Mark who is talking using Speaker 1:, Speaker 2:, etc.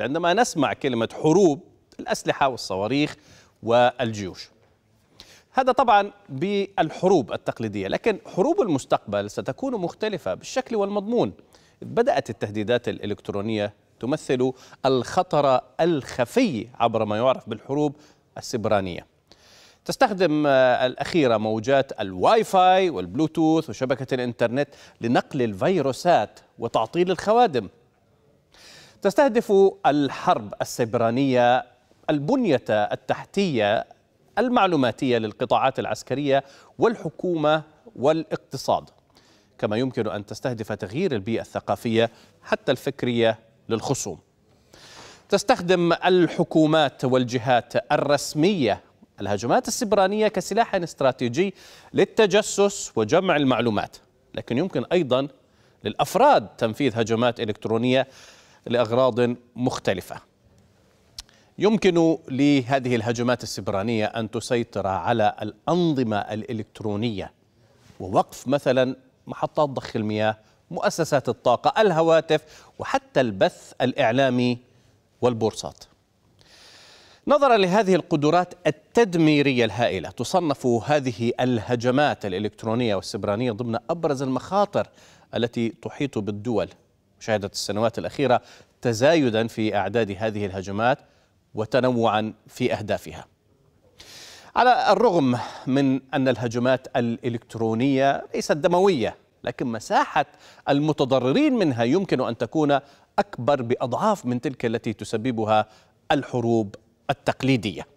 Speaker 1: عندما نسمع كلمة حروب الأسلحة والصواريخ والجيوش هذا طبعا بالحروب التقليدية لكن حروب المستقبل ستكون مختلفة بالشكل والمضمون بدأت التهديدات الإلكترونية تمثل الخطر الخفي عبر ما يعرف بالحروب السبرانية تستخدم الأخيرة موجات الواي فاي والبلوتوث وشبكة الإنترنت لنقل الفيروسات وتعطيل الخوادم تستهدف الحرب السبرانية البنية التحتية المعلوماتية للقطاعات العسكرية والحكومة والاقتصاد كما يمكن أن تستهدف تغيير البيئة الثقافية حتى الفكرية للخصوم تستخدم الحكومات والجهات الرسمية الهجمات السبرانية كسلاح استراتيجي للتجسس وجمع المعلومات لكن يمكن أيضا للأفراد تنفيذ هجمات إلكترونية لأغراض مختلفة يمكن لهذه الهجمات السبرانية أن تسيطر على الأنظمة الإلكترونية ووقف مثلا محطات ضخ المياه مؤسسات الطاقة الهواتف وحتى البث الإعلامي والبورصات نظرا لهذه القدرات التدميرية الهائلة تصنف هذه الهجمات الإلكترونية والسبرانية ضمن أبرز المخاطر التي تحيط بالدول شهدت السنوات الأخيرة تزايدا في أعداد هذه الهجمات وتنوعا في أهدافها على الرغم من أن الهجمات الإلكترونية ليست دموية لكن مساحة المتضررين منها يمكن أن تكون أكبر بأضعاف من تلك التي تسببها الحروب التقليديه